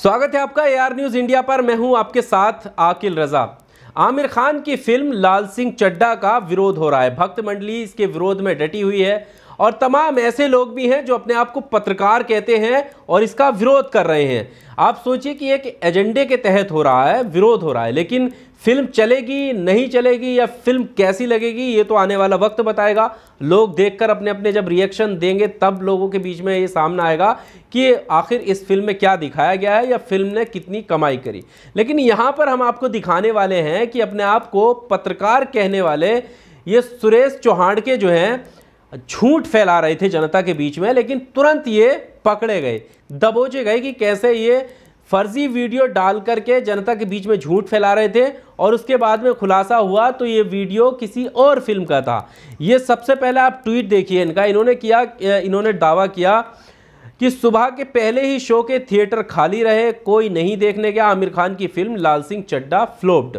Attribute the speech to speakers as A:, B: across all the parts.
A: स्वागत है आपका एआर न्यूज़ इंडिया पर मैं हूं आपके साथ आकिल रजा आमिर खान की फिल्म लाल सिंह चड्डा का विरोध हो रहा है भक्त मंडली इसके विरोध में डटी हुई है और तमाम ऐसे लोग भी हैं जो अपने आप को पत्रकार कहते हैं और इसका विरोध कर रहे हैं आप सोचिए कि एक एजेंडे के तहत हो रहा है विरोध हो रहा है लेकिन फिल्म चलेगी नहीं चलेगी या फिल्म कैसी लगेगी ये तो आने वाला वक्त बताएगा लोग देखकर अपने अपने जब रिएक्शन देंगे तब लोगों के बीच में ये सामना आएगा कि आखिर इस फिल्म में क्या दिखाया गया है या फिल्म ने कितनी कमाई करी लेकिन यहाँ पर हम आपको दिखाने वाले हैं कि अपने आप को पत्रकार कहने वाले ये सुरेश चौहान के जो हैं झूठ फैला रहे थे जनता के बीच में लेकिन तुरंत ये पकड़े गए दबोचे गए कि कैसे ये फर्जी वीडियो डाल करके जनता के बीच में झूठ फैला रहे थे और उसके बाद में खुलासा हुआ तो ये वीडियो किसी और फिल्म का था ये सबसे पहले आप ट्वीट देखिए इनका इन्होंने किया इन्होंने दावा किया कि सुबह के पहले ही शो के थिएटर खाली रहे कोई नहीं देखने गया आमिर खान की फिल्म लाल सिंह चड्डा फ्लोप्ड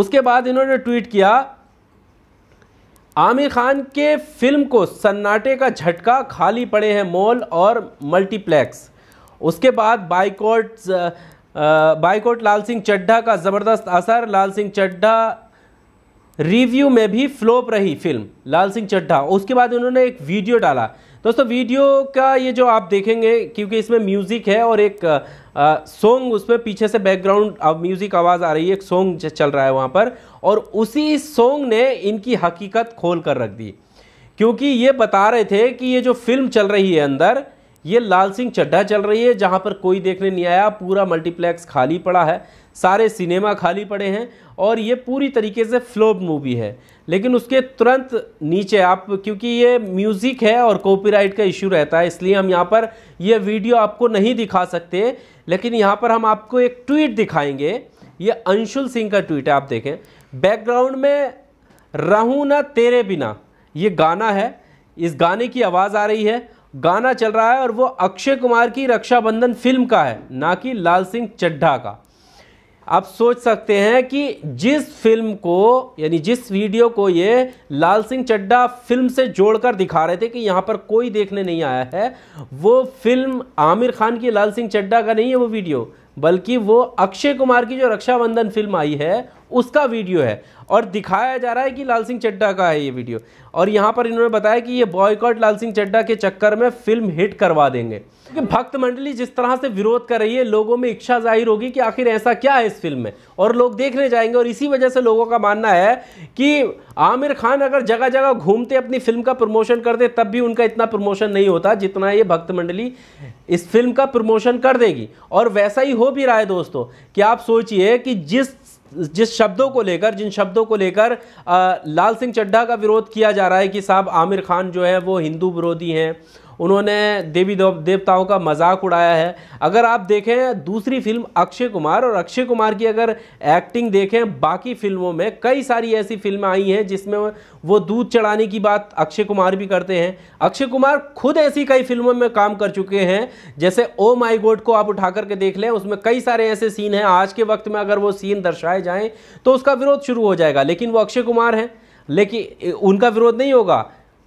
A: उसके बाद इन्होंने ट्वीट किया आमिर खान के फिल्म को सन्नाटे का झटका खाली पड़े हैं मॉल और मल्टीप्लेक्स उसके बाद बाइकॉट बाइकॉट लाल सिंह चड्ढा का ज़बरदस्त असर लाल सिंह चड्ढा रिव्यू में भी फ्लोप रही फिल्म लाल सिंह चड्ढा उसके बाद उन्होंने एक वीडियो डाला दोस्तों वीडियो का ये जो आप देखेंगे क्योंकि इसमें म्यूज़िक है और एक सॉन्ग उसमें पीछे से बैकग्राउंड म्यूज़िक आवाज़ आ रही है एक सॉन्ग चल रहा है वहाँ पर और उसी सॉन्ग ने इनकी हकीकत खोल कर रख दी क्योंकि ये बता रहे थे कि ये जो फिल्म चल रही है अंदर ये लाल सिंह चड्ढा चल रही है जहाँ पर कोई देखने नहीं आया पूरा मल्टीप्लेक्स खाली पड़ा है सारे सिनेमा खाली पड़े हैं और ये पूरी तरीके से फ्लोप मूवी है लेकिन उसके तुरंत नीचे आप क्योंकि ये म्यूज़िक है और कॉपीराइट का इशू रहता है इसलिए हम यहाँ पर ये वीडियो आपको नहीं दिखा सकते लेकिन यहाँ पर हम आपको एक ट्वीट दिखाएंगे ये अंशुल सिंह का ट्वीट है आप देखें बैकग्राउंड में रहूँ ना तेरे बिना ये गाना है इस गाने की आवाज़ आ रही है गाना चल रहा है और वो अक्षय कुमार की रक्षाबंधन फिल्म का है ना कि लाल सिंह चड्ढा का आप सोच सकते हैं कि जिस फिल्म को यानी जिस वीडियो को ये लाल सिंह चड्ढा फिल्म से जोड़कर दिखा रहे थे कि यहाँ पर कोई देखने नहीं आया है वो फिल्म आमिर खान की लाल सिंह चड्ढा का नहीं है वो वीडियो बल्कि वो अक्षय कुमार की जो रक्षाबंधन फिल्म आई है उसका वीडियो है और दिखाया जा रहा है कि लाल सिंह चड्डा का है ये वीडियो और यहाँ पर इन्होंने बताया कि ये बॉयकॉट लाल सिंह चड्डा के चक्कर में फिल्म हिट करवा देंगे क्योंकि भक्त मंडली जिस तरह से विरोध कर रही है लोगों में इच्छा जाहिर होगी कि आखिर ऐसा क्या है इस फिल्म में और लोग देखने जाएंगे और इसी वजह से लोगों का मानना है कि आमिर खान अगर जगह जगह घूमते अपनी फिल्म का प्रमोशन करते तब भी उनका इतना प्रमोशन नहीं होता जितना ये भक्त मंडली इस फिल्म का प्रमोशन कर देगी और वैसा ही हो भी रहा है दोस्तों कि आप सोचिए कि जिस जिस शब्दों को लेकर जिन शब्दों को लेकर लाल सिंह चड्ढा का विरोध किया जा रहा है कि साहब आमिर खान जो है वो हिंदू विरोधी हैं उन्होंने देवी देवताओं का मजाक उड़ाया है अगर आप देखें दूसरी फिल्म अक्षय कुमार और अक्षय कुमार की अगर एक्टिंग देखें बाकी फिल्मों में कई सारी ऐसी फिल्में आई हैं जिसमें वो दूध चढ़ाने की बात अक्षय कुमार भी करते हैं अक्षय कुमार खुद ऐसी कई फिल्मों में काम कर चुके हैं जैसे ओ माई गोड को आप उठा करके देख लें उसमें कई सारे ऐसे सीन हैं आज के वक्त में अगर वो सीन दर्शाए जाएँ तो उसका विरोध शुरू हो जाएगा लेकिन वो अक्षय कुमार हैं लेकिन उनका विरोध नहीं होगा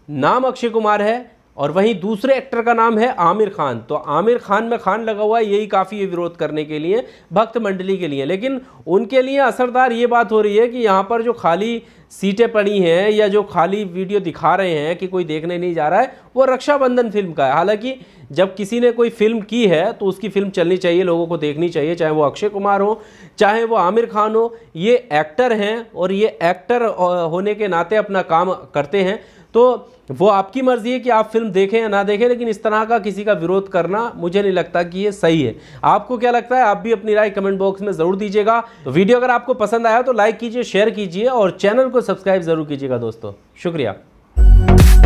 A: नाम अक्षय कुमार है और वहीं दूसरे एक्टर का नाम है आमिर खान तो आमिर खान में खान लगा हुआ है यही काफ़ी है विरोध करने के लिए भक्त मंडली के लिए लेकिन उनके लिए असरदार ये बात हो रही है कि यहाँ पर जो खाली सीटें पड़ी हैं या जो खाली वीडियो दिखा रहे हैं कि कोई देखने नहीं जा रहा है वो रक्षाबंधन फिल्म का है हालांकि जब किसी ने कोई फिल्म की है तो उसकी फिल्म चलनी चाहिए लोगों को देखनी चाहिए चाहे वो अक्षय कुमार हो चाहे वो आमिर खान हो ये एक्टर हैं और ये एक्टर होने के नाते अपना काम करते हैं तो वो आपकी मर्ज़ी है कि आप फिल्म देखें या ना देखें लेकिन इस तरह का किसी का विरोध करना मुझे नहीं लगता कि ये सही है आपको क्या लगता है आप भी अपनी राय कमेंट बॉक्स में ज़रूर दीजिएगा तो वीडियो अगर आपको पसंद आया तो लाइक कीजिए शेयर कीजिए और चैनल को सब्सक्राइब ज़रूर कीजिएगा दोस्तों शुक्रिया